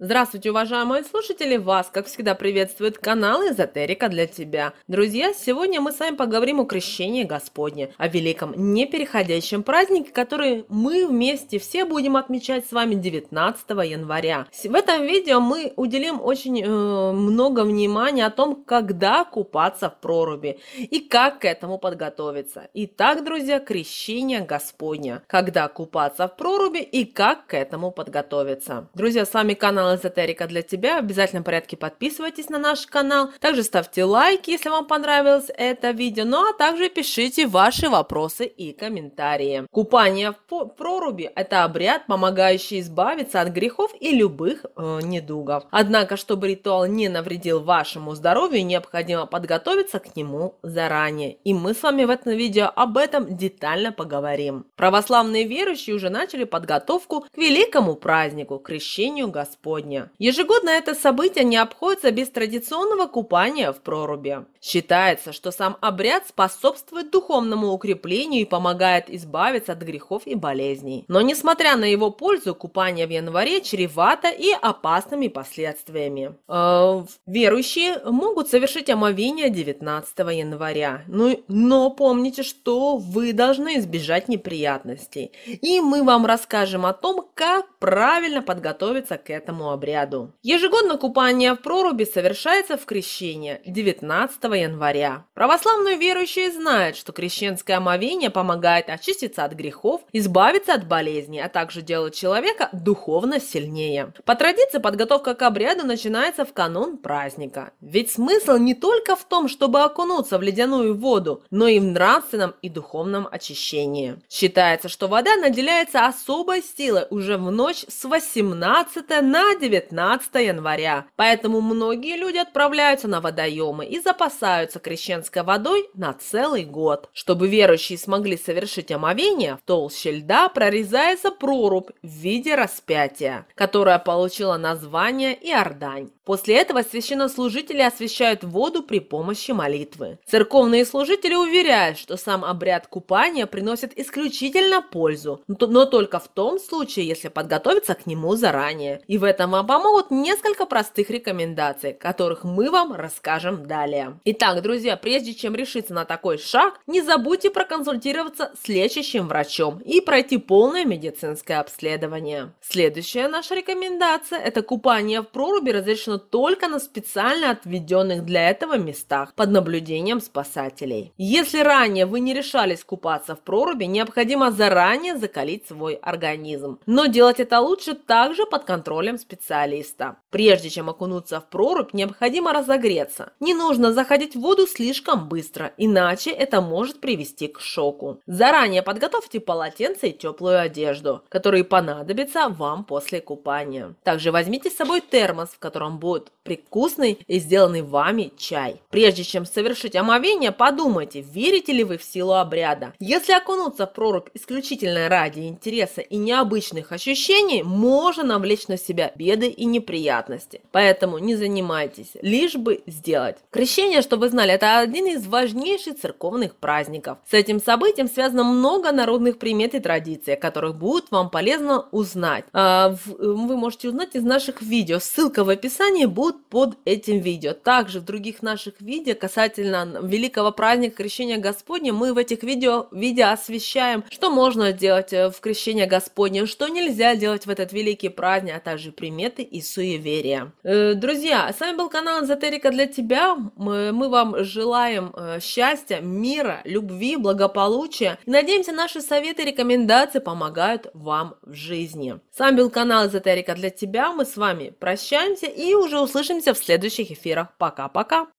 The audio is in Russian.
Здравствуйте, уважаемые слушатели! Вас, как всегда, приветствует канал «Эзотерика для тебя». Друзья, сегодня мы с вами поговорим о крещении Господне, о великом непереходящем празднике, который мы вместе все будем отмечать с вами 19 января. В этом видео мы уделим очень э, много внимания о том, когда купаться в проруби и как к этому подготовиться. Итак, друзья, крещение господня, Когда купаться в проруби и как к этому подготовиться. Друзья, с вами канал канал «Эзотерика для тебя». В обязательном порядке подписывайтесь на наш канал. Также ставьте лайки, если вам понравилось это видео. Ну а также пишите ваши вопросы и комментарии. Купание в проруби – это обряд, помогающий избавиться от грехов и любых э, недугов. Однако, чтобы ритуал не навредил вашему здоровью, необходимо подготовиться к нему заранее. И мы с вами в этом видео об этом детально поговорим. Православные верующие уже начали подготовку к великому празднику – крещению Господь сегодня. Ежегодно это событие не обходится без традиционного купания в проруби. Считается, что сам обряд способствует духовному укреплению и помогает избавиться от грехов и болезней. Но несмотря на его пользу, купание в январе чревато и опасными последствиями. Э, верующие могут совершить омовение 19 января. Ну, но помните, что вы должны избежать неприятностей. И мы вам расскажем о том, как правильно подготовиться к этому обряду. Ежегодно купание в проруби совершается в крещение 19 января. Православные верующие знают, что крещенское омовение помогает очиститься от грехов, избавиться от болезней, а также делать человека духовно сильнее. По традиции подготовка к обряду начинается в канун праздника. Ведь смысл не только в том, чтобы окунуться в ледяную воду, но и в нравственном и духовном очищении. Считается, что вода наделяется особой силой уже в ночь с 18 на 19 января, поэтому многие люди отправляются на водоемы и запасаются крещенской водой на целый год. Чтобы верующие смогли совершить омовение, в толще льда прорезается прорубь в виде распятия, которая получила название Иордань. После этого священнослужители освящают воду при помощи молитвы. Церковные служители уверяют, что сам обряд купания приносит исключительно пользу, но только в том случае, если подготовиться к нему заранее. И в этом вам помогут несколько простых рекомендаций, которых мы вам расскажем далее. Итак, друзья, прежде чем решиться на такой шаг, не забудьте проконсультироваться с лечащим врачом и пройти полное медицинское обследование. Следующая наша рекомендация – это купание в проруби разрешено только на специально отведенных для этого местах под наблюдением спасателей. Если ранее вы не решались купаться в проруби, необходимо заранее закалить свой организм. Но делать это лучше также под контролем специалиста. Прежде чем окунуться в прорубь, необходимо разогреться. Не нужно заходить в воду слишком быстро, иначе это может привести к шоку. Заранее подготовьте полотенце и теплую одежду, которые понадобятся вам после купания. Также возьмите с собой термос, в котором будет под прикусный и сделанный вами чай. Прежде чем совершить омовение, подумайте, верите ли вы в силу обряда. Если окунуться в прорубь исключительно ради интереса и необычных ощущений, можно навлечь на себя беды и неприятности. Поэтому не занимайтесь, лишь бы сделать. Крещение, чтобы вы знали, это один из важнейших церковных праздников. С этим событием связано много народных примет и традиций, о которых будет вам полезно узнать. А, э, вы можете узнать из наших видео. Ссылка в описании Ссылки будут под этим видео. Также в других наших видео касательно великого праздника Крещения Господня мы в этих видео, видео освещаем, что можно делать э, в Крещение Господне, что нельзя делать в этот великий праздник, а также приметы и суеверия. Э, друзья, с вами был канал Эзотерика для тебя. Мы вам желаем э, счастья, мира, любви, благополучия. И надеемся, наши советы и рекомендации помогают вам в жизни. С вами был канал Эзотерика для тебя. Мы с вами прощаемся и уже услышимся в следующих эфирах. Пока-пока!